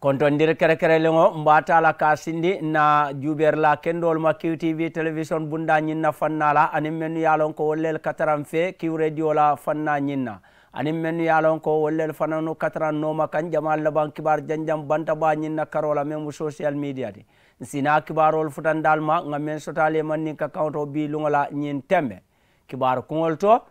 konto ndir kerekerelio mbatala kasindi na juber la kendol ma kiw tv télévision bunda ñin na fannala anin mennu yalon ko wollel kataran fe kiw radio la fanna ñin na anin mennu yalon ko wollel fanan kataran noma kan jamalaban kibaaru janiam banta ba ñin na karola me mu social media ti nsina kibarool futandaal ma ga men sotale manin kakkawoto bi luola ñin temme kibaru kuol to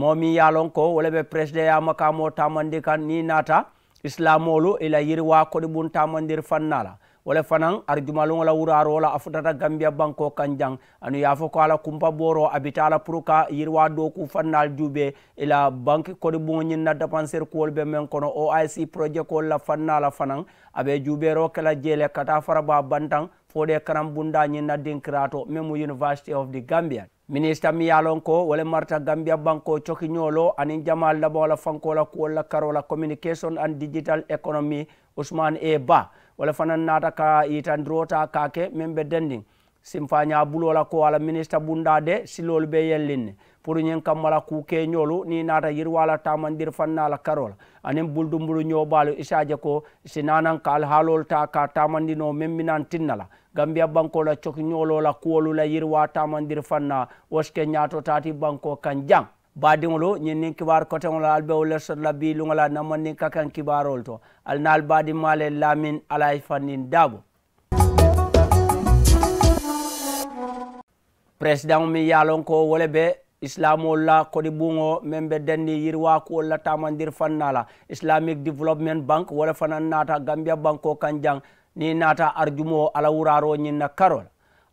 moo min yalon ko wole be présde yamakamo tamandi kan ni nata islamolu ila e yirwa koɗi ɓuntama e nder fannala wole fanan arjumalola wuraroola a futata gambia banko kanjang anu yafo ko ala kumpa boro abitala pourka yirwa doku fannal djuɓe ila e banque koɗi ɓoñinna dapansér kuwol ɓe men kono oic projet kolla fannala fanan aɓe djuɓe rokela jeele kata faraba bantan fooɗe kanam bunda ñinna dinkirato memo university of the gambian ministre mi yalon ko wole marta gambia banko cokiñolo anin jamal labawala fankola kuwolla karola communication an digital economy ousmane e ba wole fanan nata ka yitandirota kake min ɓe denndin simfa ñabulola ko ala ministre bunda de silolu ɓe yellinne pour ñin kammala kuke ñolu ni nata yirwala tamandir fannala karola anin buldumbulu ñoɓalu isaje ko sinanan kal halol ta ka tamandino memminan tinnala gambia bankola cok ñolola kuwolu la yirwa tamandir fanna waske ñato tati banko kan jang badiŋolu ñin nin kibar koteŋola al ɓe wo lesot la bi luŋola namandin ka kan kibarol to alnal badi male lamin alay fannin dabo président mi yalon ko wole ɓe islamuol la koɗi ɓuŋo min ɓe denndi yirwakuol la tamandir fannala islamic développement bank wole fanan naata gambia banque o kan jang ni naata arjumo ala wuraro ñinna karol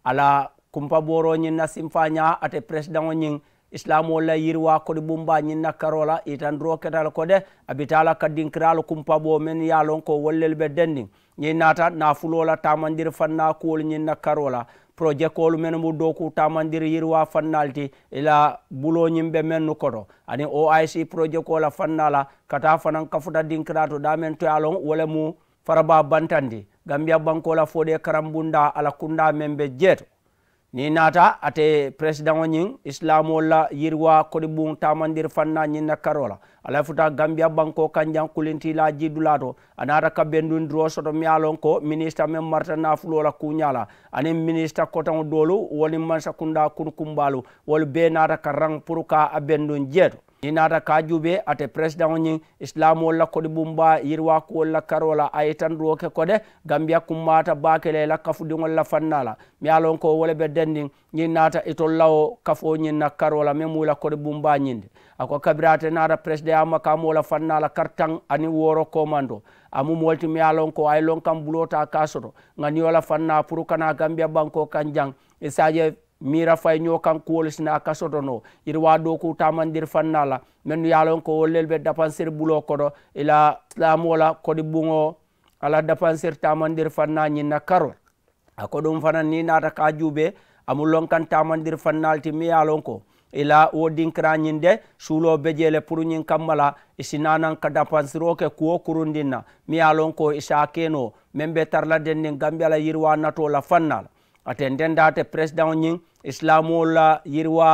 ala kumpaboro ñinna simfaña ate président o ñing islamuol la yirwa koɗi ɓumba ñinna karola itan roketal kode abitala kaddinkiralo kumpaɓo min yalon ko wollel ɓe denndi ñi naata nafulola tamandir fanna kuol ñinna karola projet kolu men mu doku tamandiri yirwa fannalti ila bulo yimɓe men nu koto ani oic projet kola fannala kata fanan kafuta dinkirato damen toya lon wole mu faraba bantandi gambiya bankola fooɗe karambunda ala kunda men ɓe jeeto ni naata ate président o ñing islamol la yirwa kodi ɓum tamandir fanna ñinna karola alay futa gambia banko kanjan kulintila jidulato anata ka bendun dro soto mi alon ko ministre men marta nafulola kuñala anin ministre kotan dolu woni mansa kunda kun kumbalu wol be naata ka rang pour ka a bendun jeeto inata kajuɓe ate président ñin islamu wolla koɗe ɓumba yirwaku wolla karola ayi tan duoke koɗe gambia kummata bakele la kafuɗiolla fannala mi alon ko woleɓe dendin ñin nata itollawo kafo ñinna karola mi mula koɗe ɓumba ñinde ako kabirate nata président ama kam wolla fannala kartan ani woro commando amumolti mi alon ko ay lon kam bulota kasoto ganiola fanna pour kana gambia banko kan jang e sadie mira fayño kanko wolsina kasotono ir wa ɗo ko tamandir fannala min yalon ko wollel ɓe dapansir ɓulo koɗo ila slam wola koɗe ɓuŋo ala dapansir tamandir fanna ñinna karol ako ɗum fana ni nata ka juuɓe amu lonkan tamandir fannalti mi yalon ko ila wo dinkira ñinde suulo bejele pour ñin kammala isinanan ka dapansiroke kuwo kurundinna mi yalon ko isa keno min ɓe tarladen ndin gambi ala yirwa natola fannala ate ndendate président ñin islamuol yirwa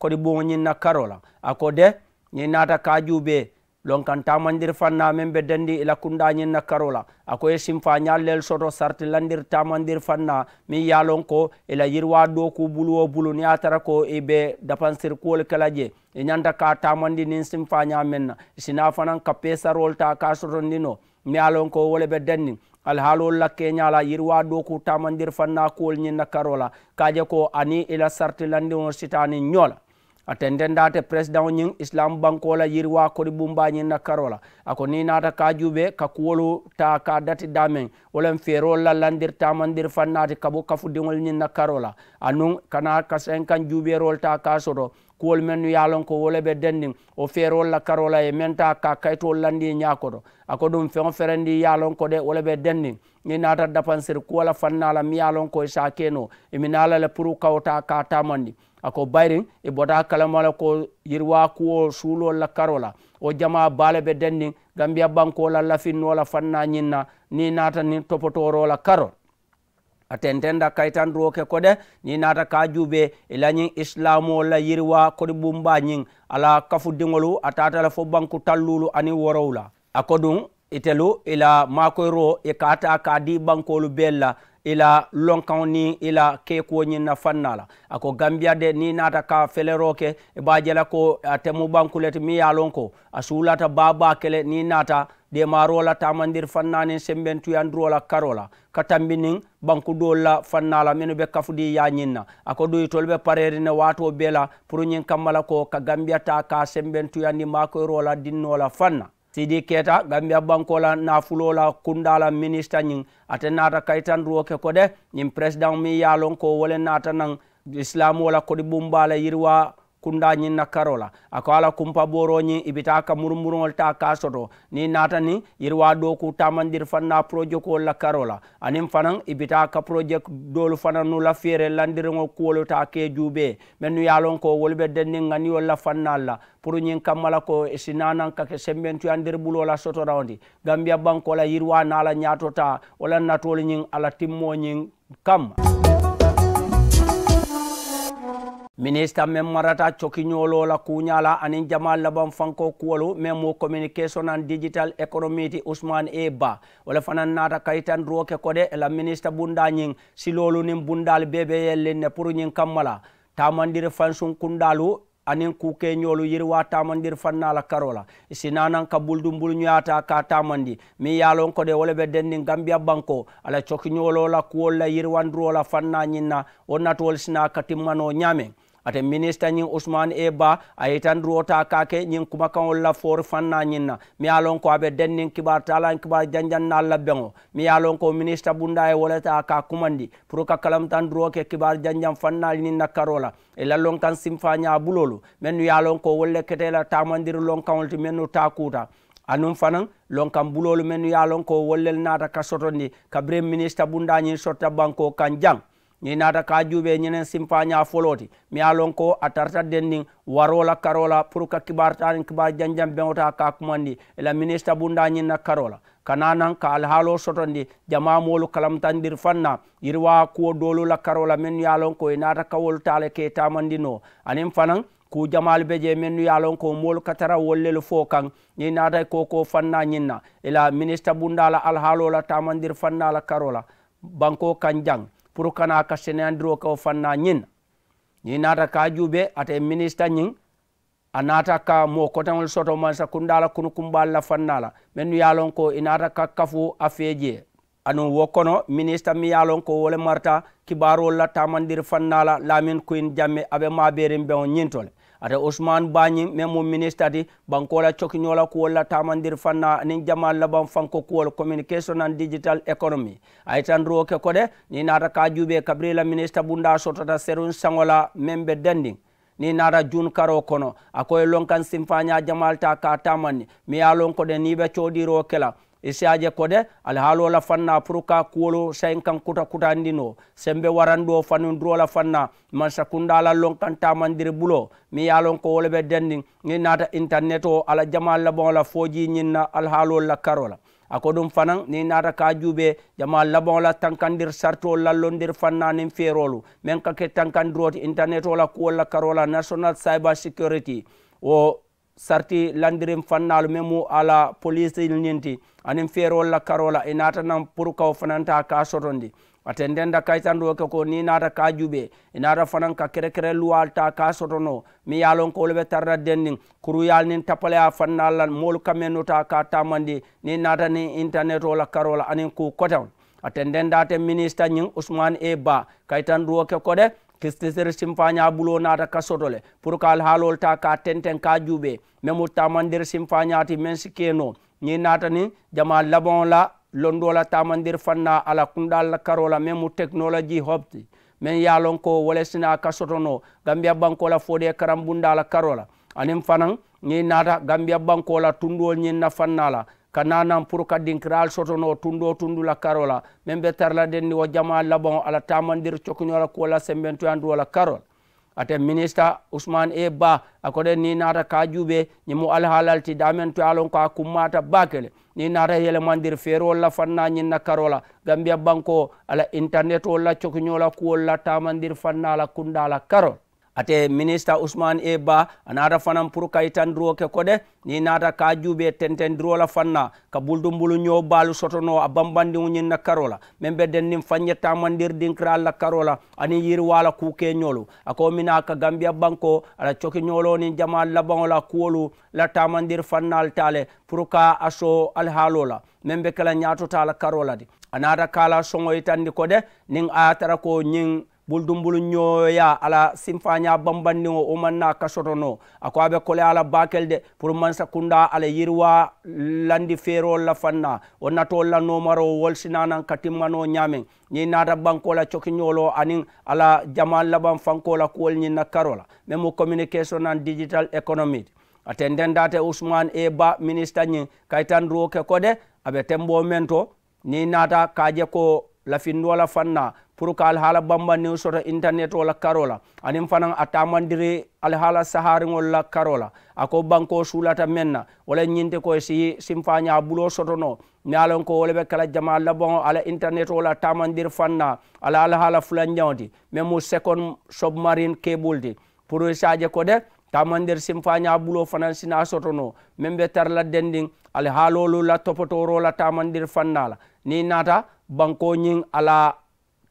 koɗi ɓuŋo ñin na karola a ko de ñin nata kajuɓe lon kan tamandir fanna min ɓe dendi ila kunɗa ñin na karola a ko ye simfa ñallel soto sarti landir tamandir fanna min yalon ko ila yirwa doku bulu o bulu ni atara ko ɓe dapansir kuwol kela je e ñanta ka tamandi nin simfa ñamenna sina fanan kappe sarol ta ka sotondino mi yalon ko wole ɓe dendi alhaalol la keñala yirwa doku tamandir fanna kuwol ñinna karola kaje ko ani ila sarti landiŋo sitani ñola atendendate president ñiŋ islam bankola yiriwa kodi bumba ñiŋ na karola ako ni nata kajube ka kuwolu ta ka dati dameŋ wolen feerol la landir tamandir fannati kabo kafudiŋol ñiŋ na karola anuŋ kana ka kan juberol ta ka soto kuwol men nu yalon ko wole ɓe dendin o feerowol la karola e menta ka kaytowol landi e ñakoto ako ɗum feno ferendi yalon ko ɗe wole ɓe dendin i nata dapansir kuwola fannala mi yalon ko e sakeno emi nalale pour kawta ka tamandi ako bayrin e bota kalamala ko yirwa kuwo suulowol la karola o jama baale ɓe dendin gam mbiya bankowola lafinnola fanna ñinna ni nata ni topotorola karol atentenda kaytan roke koɗe ni nata ka juuɓe e lañin islamu o la yiriwa koɗe ɓumba ñin ala kafu diŋolu a tatala fo banku tallulu ani worowla a koɗum itelu ila makoyro e kata ka di bankolu bel la ila lonkaŋo niŋ ila keekuwo ñiŋ na faŋ na la a ko gambiya de niŋ naata ka feleroo ke i be a je la ko atemu banku le ti miŋ ye a loŋ ko a suulata baabaa kele niŋ naata demaaroo la taamandiri faŋ na niŋ sembentuyandiro la karo la ka tambi niŋ banku doolu la faŋ na la minnu be kafudi ye ñiŋ na a ko duyi be pareeri ne waatoo bee la pour ñiŋ kamma la ko ka gambiya taa ka sembentuyandi maakoyiroo la dinnoo la faŋ na sidi keta gambia bankola nafulola kundala ministre ñing ate nata kaytan roke ko de ñin président mi yalon ko wole nata nan islam wala kodi bumbala yirwa kunda ñiŋ na karo la a ala kumpa boro ñiŋ i bi ka murumuruŋol ta ka soto niŋ naata ni yiriwa dooku tamandiri faŋ na projekol la karo la aniŋ fanaŋ i bi ka projek dolu fanaŋ nu la feere landiriŋo kuwolu ta ke jube meŋ nu ye ko wolu be denniŋ ŋaniyol la fannal la pour ñiŋ kamma la ko sinanan ka ke sembentuyandiri bulo la sotorawndi gambiya banko la yiriwa naa la ñaatota wo la natolu ala timmoo ñiŋ kamma ministre men marata cokiñolola kuñala anin jama laban fanko kuwolu min mo communication an digital économie ti ousmane e ba wala fanan nata kaytan roke kode la ministre bunda ñing si lolu nin bundal bébé yellinne pour ñing kammala tamandir fansun kundalu anin kuke ñolu yirwa tamandir fannala karola sinanan ka buldumbul ñoyata ka tamandi min yalon kode wala ɓe dennin gambia banko ala cokiñolola kuwolla yirwandurola fanna ñinna wonnatowol sina ka timmano ñamen aten ministre ñin ousmane e ba a yitan ruwota kake ñin kuma kaolla foori fanna ñin na mi yalon ko aɓe dennin kibar talan kibar janjanna labben o mi yalon ko ministre bunda e wolata ka kumandi pour ka kalam tan duroke kibar janjan fannali nin na karola e lallon kan simfa ña bulolu min nu yalon ko wolle ketela tamandir lon kaolti min nu ta kuta anum fanan lon kam bulolu min nu yalon ko wollel nata ka sotondi kabrem ministre bunda ñin sotta banko kan jang ñi naata ka juuɓe ñinen simpa ña foloti mi alon ko a tarta dennin warola karola pour ka kibar tani kibar janjam beota ka kumandi ela ministre bunda ñinna karola kana nan ka alhaalo sotondi jama moolu kalamtandir fanna yirwa kuwo dolula karola min yalon ko e naata kawol tale ke tamandi no anin fanan ku jamal be je min yalon ko moolu katara wollel fo kan ñi naatay koko fanna ñinna ela ministre bundala alhaalola tamandir fannala karola banko kan jang pour kana kastene andiro kao fanna ñin ñi naata ka juuɓe ata ministre ñin a naata ka mo kotaol sotomansa kundala kunu kumballa fannala min nu yalon ko i naata ka kafu a feejee anu wo kono ministre mi yalon ko wole marta kibaruol la tamandir fannala lamin kuin jamme aɓe maɓerin ɓeo ñintole ata ousmane bañi même mo ministre ti bankola cokiñola ko wolla tamandir fanna nin jama laban fanko kuwol communication an digital economy ay tan roke koɗe ni nata ka juuɓe kabrila ministre bunda sotata serum sangola même ɓe dendi ni nata jun karo kono akoye lonkan simfaña jamal ta ka tamanni mi ya lon koɗe ni ɓe coɗiro kela isiaje kode alhaalola fanna pourka kuwolo sayin kan kuta kutandin o sembe waranɗo fanundurola fanna masa kundala lon kan tamandiri bulo mi yalon ko wolɓe denni i nata internet o ala jamal labola foji ñinna alhaalolla karola a ko ɗum fanan ni nata ka juuɓe jama labola tankandir sarto lallodir fannanin feerolu min kake tankandiroti internet ola kuwolla karola national cyber security o sarti landirin fannalu memu ala police ñinti anin feerolla karola inata natanan pour kaw fananta ka sotondi ate ndenda kaytando ko ni nata ka juɓe e nata fanan ka kerekere luwal ta ka sotono mi yalon ko wolɓe tarra dennin kuruyal nin tapaleya fannallan molu kamennota ka tamandi ni nata ni internet ola karola anin ku kotan ate ndendate ministre ñin ousmane e ba kaytan duwo ke kode kistisir simfaña bulo nata ka sotole pour kal haalol ta ka tenten ka juuɓe memu tamandir noo men sikeno ñi natani jama labon la londola tamandir fanna ala kundal la karola memu technologie hopti men yalon ko wala sina ka sotono banko la fode karambunda la karola anin fanan ñi nata gambiya banko la tundol ñin na fanna la ka nanan pour kadinkira al sotono tundo tundula karola min ɓe tarla denni o jama labao ala tamandir cokñola kuwala sembentuyandu wala karol ate ministre ousmane e ba akoɗen ni nata kajuɓe ñimo alhalalti damen to alon ko a kummata bakele ni nata yelemandir feere wolla fanna ñinna karola gambia banque o ala internet wolla cokñola kuwolla tamandir fannala kundala karol ate ministre ousmane e ba a nata fanan pour kay tan duro ke koɗe ni nata ka juuɓe tenten durola fanna ka buldu mbulu ño baalu sotono a bambandi uñinna karola min bedden nin fanñettamandirdinkira allah karola ani yir wala kuuke ñolu ako mina ka gambia banko aɗa coki ñoloni jama labaola kuwolu lattamandir fannal tale pour ka aso alhaalola min be kala ñatotala karola di a nata kala soŋoy tandi koɗe nin a tara ko ñin buldumbulu ñoya ala simfaña bambanni o o kasotono ako aɓe kole ala bakel de pour mansa kunda ala yirwa landi feerol la fanna o nato la nomaro wolsinanan ka timmano ñamen ñi nata bankola cokiñolo anin ala jama laban fankola kuwol ñin na karola même o communication and digital economy aten usman eba e ba ministre ñin kaytan ruwo kode aɓe tembo men to ni nata kaje ko lafindola fanna pour ka alhaala bambanniŋ soto internet la karo la aniŋ fanaŋ a taamandiri alhaala sahariŋol la karo la a ko banko suulata meŋ na wo ko si simfanya buloo sotono mi a lon ko wo be kala jama labaŋo ala interneto la taamandiri faŋ na ala alhaala fulanjaŋo ti meŋ mu second submarine cable ti pour saje ko de tamandir simfaña bulo fanan sina sotono men be tarla dendin alhaalolu la topotoro la tamandir fannala ni nata banko ñin ala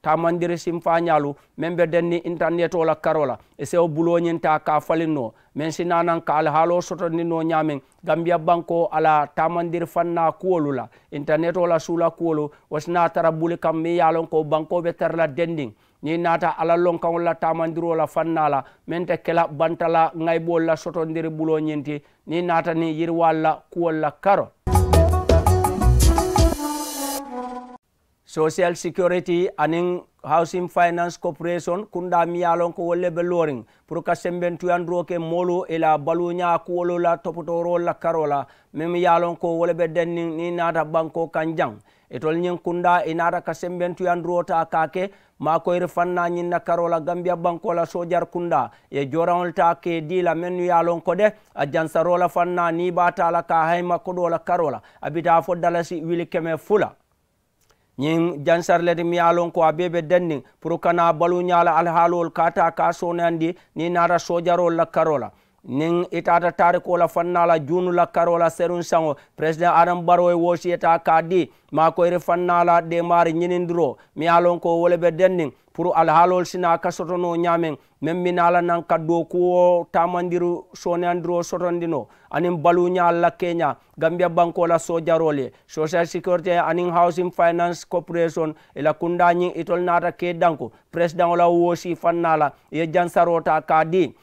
tamandiri simfañalu men be denni internet la karola e sewo buloñinta ka falinno men nanan ka alhaalo sotoninno ñamen gambia banko ala tamandiri fanna kuwolu la internet ola suula kuwolu wasina tara buli kam mi yalon ko banko be tarla dendin ni nata ala lonkaŋol la tamandiro la fanna la meŋ te kela bantala ŋayibol la sotondiri bulo ñinti ni nata ni yiriwal la kuwol la karo social security anin housing finance corporation kunɗa miyalon ko wolle ɓe loring pour qua semben tuyandiroke molo ila baluña kuwolola topotoro la karola mim yalon ko wolɓe denni ni nata banko kan jang e tol ñin kunɗa e nata ka semben tuyandirota kake ma koyre fanna ñinna karola gambia banko la sodiar kunɗa e joraol ta ke dila men nu yalon ko de a jansarola fanna ni batala ka hayma koɗola karola abita fo dalasi wili keme fula yin jansarlede mi yalon ko a beɓe denni pour kana balu ñala alhaalowol kata ka sonandi ni nata sojarol lakkarola nin itata tare kola fannala junu lakkarola serum sango président adam baroe wosiyeta ka di ma koyre fannala de mari ñinidiro mi yalon ko wole ɓe denni pour alhaalowol sina kasotono ñamen meŋ miŋ ala naŋ ka dookuwo taamandiri sooneyandiroo sotondino aniŋ baluuñaal la keña gambia banko la sojarol ye social security anin housing finance corporation ila la kundañiŋ itol nata kee danko presidaŋo la woosi fanna ye jansarota ka di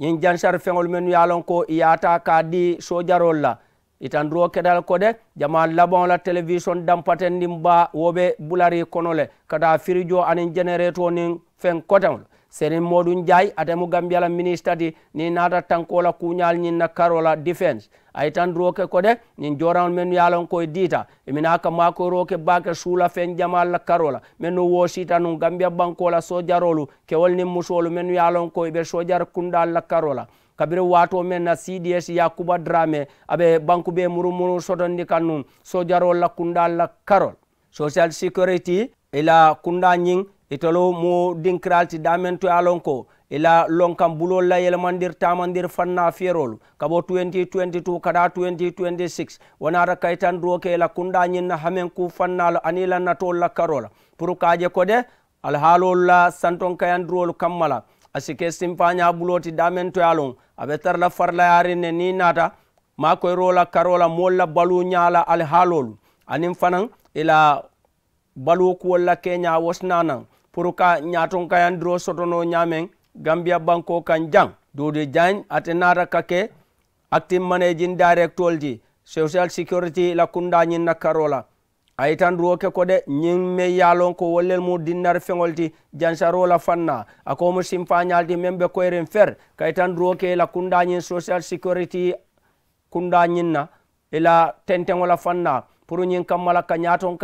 ñin jansar feŋolu mennu yalon ko yata ka di sojarol la itanduro kedal kode jama labon la television dampaten ndin ba wobe bulari kono le kata firijo anin generator nin fen koten serin modun jay atemu gambiala ministre ti ni nata tankola kuñal ñin na karola defense Aitan roke ko de ñin joran men yalon koy dita emina ka mako roke baka sula fen jamal la karola Menu wo nun gambia bankola sojarolu kewol ni musolu men yalon koy be sojar kundal la karola kabiri wato men na cds yakuba drame abe bankube be murumuru sotondi kan nun sojarol kundal la karol social security ila kunda ñing italo e mo dinkiralti damen to e alon ko ila e lon kam bulol layel mandir tamandir fanna ferol kabo 2022 kada 2026 wonata kaytan duoke ila kunda ñinna hamen ku fannalo anilannatol lakkarola pour kaje kode alhaalol santon kayan duwol kammala asike simpaña buloti damen to alon aɓe tarla farlayarine ni nata makoyrola karola molla balu ñala alhaalolu anin fanan ila baluwokuwolla kenya wosnanan pour ka ñaton kayandiro sotono ñamen gambia banko kan jang dode diagne ate nata kake active managing directol ji social security la kundañin na karola ayitan duwo ke kode ñin me yalon ko wollel mu dinnar feŋol ti jansarola fanna akomu simfañalti men ɓe koyren fer kayitan duwo ke la kundañin social security kundañin na ila tentegola fanna pour ñiŋ kammala ka ñaaton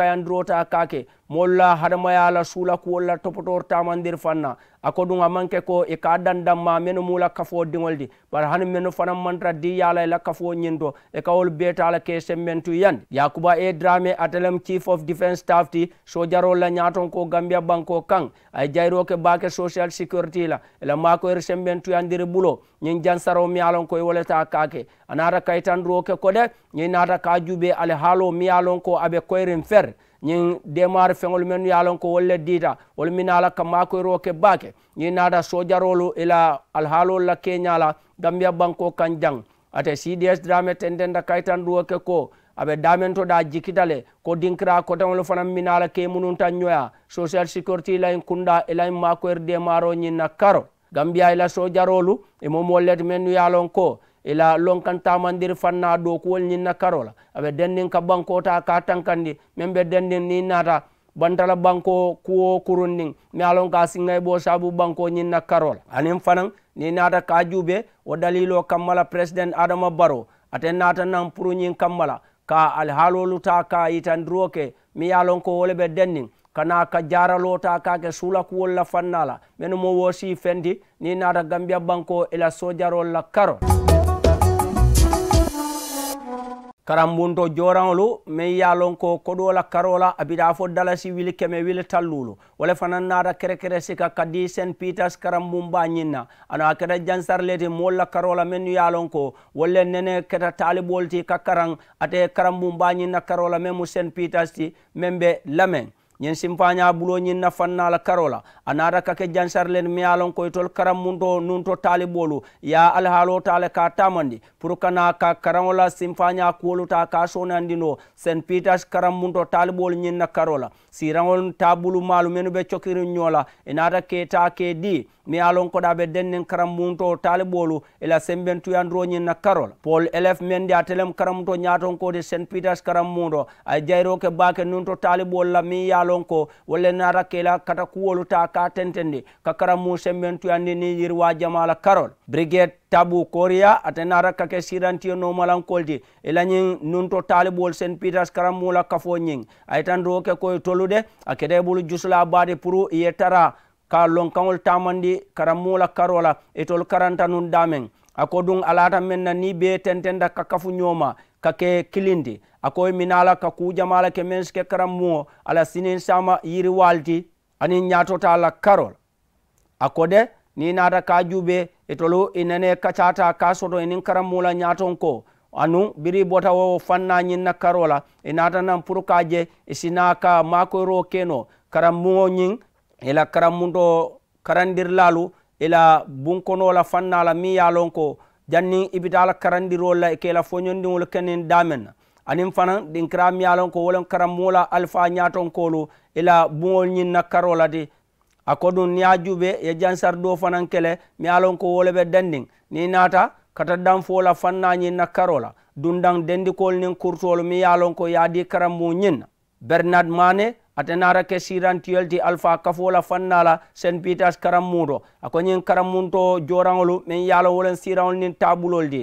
ta kake molla hadamaya la suula kuwolla topotortama ndir fanna a ko ɗum a manque ko e ka dandanma meno mula kafo diŋol di bara hani meno fana mantra di yaala la kafo ñinto e kawol betala ke semmentu yandi yakuba e drame atelem chief of defence staff ti sojaro la ñaton ko gambia banko kaŋ ay jayroke bake social security la ela makoyr er semmentu yandiri bulo ñin jansaro miyalon koye woleta kake a nata kaytandiroke ko de ñin nata ka juɓe ala haalo miyalon ko aɓe koyrin fer yin demaro feŋolu men ye lon ko wolle dita wolu min ala ka makoyro ke bake yi nata sojarolu ila alhaalolu la keñala gambia banko kan jaŋ ate cds dame tententa kaytan ɗuwo ke ko aɓe damentoɗa jikitale ko dinkira kotaŋolu fana min ala ke mununta ñoya social sécurité layin kunɗa ilayin makoyr demaro ñinna karo gambiya ila sojarolu e momollete men ye lon ko ila lonkantama ndir fanna ɗo kuwol ñinna karola aɓe dendin ka banko ta ka tankandi min ɓe dendin ni nata bantala banko kuwo kurun ndin mi alon ka singay bo sabu banko ñinna karola anin fanan ni nata ka juɓe wo dalilo kammala président adama baro aten nata nan pourñin kammala ka alhaalolu ta ka yitandiroke mi yalon ko wole ɓe dendin kana ka jaralo ta kake suula kuwol la fannala minu mo woosi fendi ni nata gambia banko ila sojarol la karol karambunto joranolu min yalon ko koɗola karola abiɗa fo dalasi wili keme wili tallulo wala fanan nata kerekere sika kadi sen peters karambum ba ñinna anaa keɗa jansarleti molla karola min yalon ko wolle nene keta taliɓolti kakkaran ate karambum ba ñinna karola min mu sen peters ti min ɓe lamen ñiŋ simfaña bulo ñiŋ na fanna la karo la a naata ka ke jansarlen mi ye lon ko itol karam munto to taaliboolu ye alhaalo ta le ka tamandi pour kana ka karaŋo la simfaña kuwolu ta ka sonandino st peters karam munto taaliboolu ñiŋ na karo la siraŋol taabulu maalu menu be cokiriŋ ñoo la i naata ke ke di mi ye a lon koɗaɓe dennin karammunto taliɓolu ila sembentuyandiroñin na karol paul elef men de a telem karamuto ñatonkode saint peters karammuɗo ay jayro ke bake nun to taliɓol la mi yalon ko walla nata kela kata kuwolu ta ka tentende ka karammu sembentuyandi ni yirwa jamala karol brigade tabu korea atenara kake sirantiyo nomalankolti ilañin nunto taliɓol saint peters karamula kafo ñing aytandiro ke koye tolude akede bulu jusla bade pour iye tara ka lonkaŋol tamandi kara mula karola e tol karanta nun damen ako dun alata men na ni be tentenda ka kafu ñoma kake kilindi akoye minala ka kujamala ke men sike kara muwo ala sinin sama yiri walti anin ñatotala karol ako de ni nata ka juɓe e tolu inene e kacata ka soto enin kara mula ñaton ko anun biri bota wo fanna ñin na karola e nata nan pour ka je e sina ka makoyro keno kara muwo ñing ila karanmundo karandirlalu ila la fannala mi ya lon ko jannin ibitala karandirolla ke la foñondiŋol kenin na aniŋ fana ɗin kira mi ya lon ko wolen i la ñatonkolu ñiŋ na ñinna la di a kodun ni a juɓe ye jansar do fanan kele mi ya lon ko wole ɓe dendiŋ ni nata kata fannaa fanna na karola dundan dendikol nin kurtol mi ya lon ko yaadi karanmu ñinna bernad mane atenarake sirantiyol ti alpha kafola fannala saint peters karammuto akoñin karammunto joraŋolu min yalo wolen sirawol nin tabulol di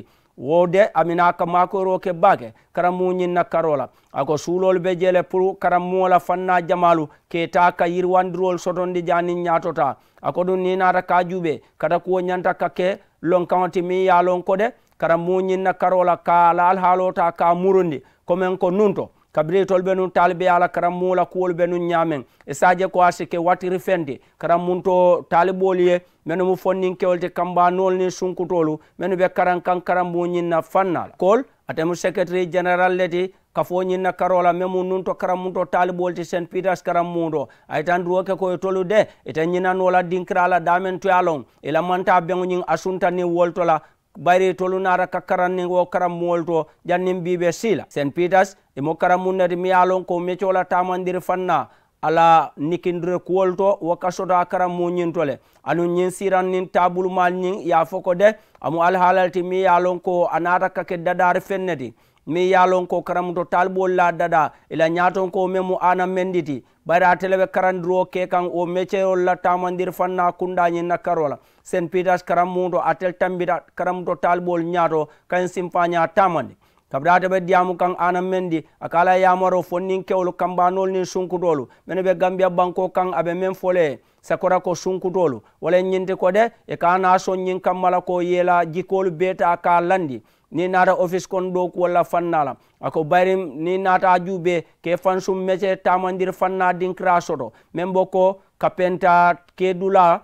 wode amina ka makoro ke bake karammu ñinna karola ako suulol be jele pour karammuola fanna jamalu keta ka yirwandirol sotondi janin ñatota ako ɗum ninata kajuɓe kata kuwo ñanta ka ke lonkaŋo ti min yalon ko de karammu ñinna karola ka alal halota ka murundi komin ko nunto kabiri tol be nun talbe ala karam mula kuwol be nun nyamen e saje ko asike watiri fendi karam mun to taliboli ye menu mu fonnin kewol kamba nol ni sunkutolu menu be karan kan karam mu nyinna fannala kol atemu secretary general leti kafo ñinna karola mu nun to karam to talibol ti st peters karam mundo aytan ke koye tolu de ita ñinanola dinkirala damen tuyalon ila manta beŋo ñiŋ asunta ni woltola bayre tolu nara ka karanni wo karam muwol to ƴannin biɓe sila sen peters emo karam munnati miyalon ko mecola tamandiri fanna ala nikindire kuwol to woka soto a karam muñintole anun ñin siranni tabulu mal ñin yafoko de amo alhaalalti miyalon ko a nata kake dadare fenneti mi yalon ko karamuto talɓol laddada ila ñaton ko memu anan menditi bari a teleɓe karandiro ke kan o métieyol la tamandir fanna kundañi nakkarola sen pitas karamuto atel tambita karamuto talɓol ñaato kan simpaña tamandi kabrata ɓe diyamu kan anan mendi akala yamaro fonnin kewol kambanol nin sunkutolu ɓene ɓe gambia banko kan aɓe men fole sakora ko sunkutolu wala ñinti kode e ka nason ñin kam mala ko yela jikolu beta ka landi ni nata office kon ɗo ku walla fannala ako bayrim ni nata juɓe ke fansum métier tamandir fanna din kra soto men bo ko kapenta ke dula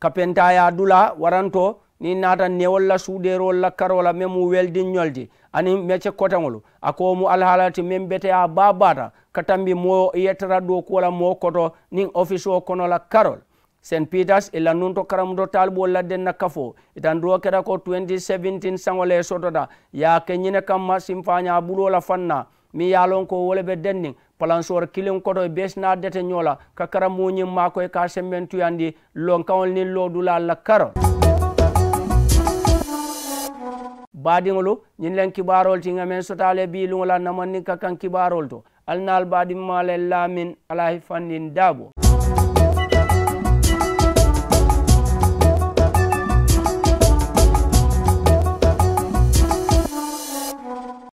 kapenta ya dula waranto ni natan ne walla suuɗere walla kar walla min mu weldin ñolde ani mecce kotaŋol a ko mu alhalati min mbete a babata ka tambi mo yettata ɗo ko walla mo koto nin office o konola karol st peters e lannun to karam to talibo laddenna kafo itan do keɗa ko 2017 saŋole e sotota ya keñine kamma simfaña ɓulola fanna mi yalon ko woleɓe dennin palansor kilin koto e besnadete ñola ka karamuñin makoye ka semmen tuyandi lonkaol nin lodula la karol baadiŋolu ñiŋ leŋ kibaarolu tiŋ a meŋ sotaale biiluŋo la namaŋ niŋ ka kaŋ kibaarolu to ali naalu baadiŋ maa le laamiŋ ala hifandiŋ daabo